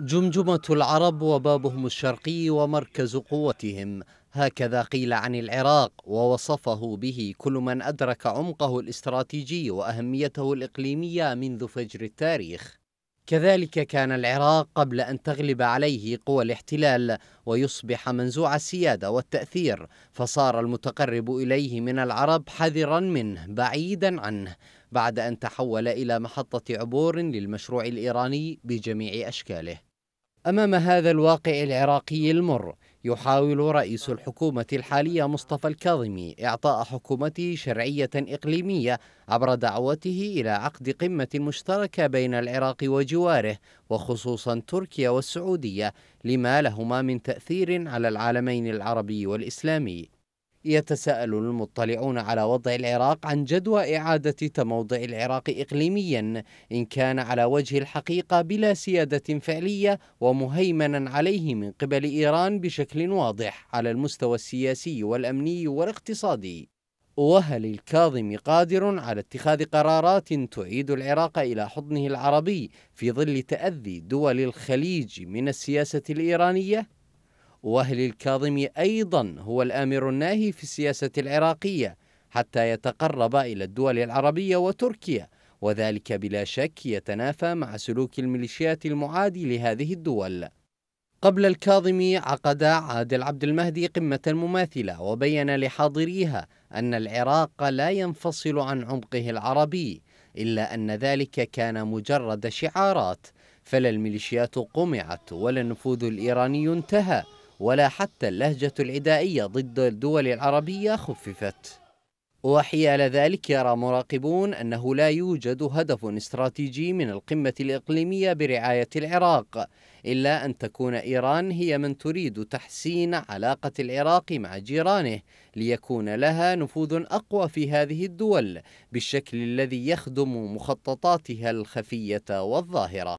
جمجمة العرب وبابهم الشرقي ومركز قوتهم هكذا قيل عن العراق ووصفه به كل من أدرك عمقه الاستراتيجي وأهميته الإقليمية منذ فجر التاريخ كذلك كان العراق قبل أن تغلب عليه قوى الاحتلال ويصبح منزوع السيادة والتأثير فصار المتقرب إليه من العرب حذرا منه بعيدا عنه بعد أن تحول إلى محطة عبور للمشروع الإيراني بجميع أشكاله أمام هذا الواقع العراقي المر يحاول رئيس الحكومة الحالية مصطفى الكاظمي إعطاء حكومته شرعية إقليمية عبر دعوته إلى عقد قمة مشتركة بين العراق وجواره وخصوصا تركيا والسعودية لما لهما من تأثير على العالمين العربي والإسلامي يتساءل المطلعون على وضع العراق عن جدوى إعادة تموضع العراق إقليميا إن كان على وجه الحقيقة بلا سيادة فعلية ومهيمنا عليه من قبل إيران بشكل واضح على المستوى السياسي والأمني والاقتصادي وهل الكاظم قادر على اتخاذ قرارات تعيد العراق إلى حضنه العربي في ظل تأذي دول الخليج من السياسة الإيرانية؟ وهل الكاظمي أيضا هو الآمر الناهي في السياسة العراقية حتى يتقرب إلى الدول العربية وتركيا وذلك بلا شك يتنافى مع سلوك الميليشيات المعادي لهذه الدول قبل الكاظمي عقد عادل عبد المهدي قمة مماثلة وبين لحاضريها أن العراق لا ينفصل عن عمقه العربي إلا أن ذلك كان مجرد شعارات فلا الميليشيات قمعت ولا النفوذ الإيراني انتهى ولا حتى اللهجة العدائية ضد الدول العربية خففت وحيال ذلك يرى مراقبون أنه لا يوجد هدف استراتيجي من القمة الإقليمية برعاية العراق إلا أن تكون إيران هي من تريد تحسين علاقة العراق مع جيرانه ليكون لها نفوذ أقوى في هذه الدول بالشكل الذي يخدم مخططاتها الخفية والظاهرة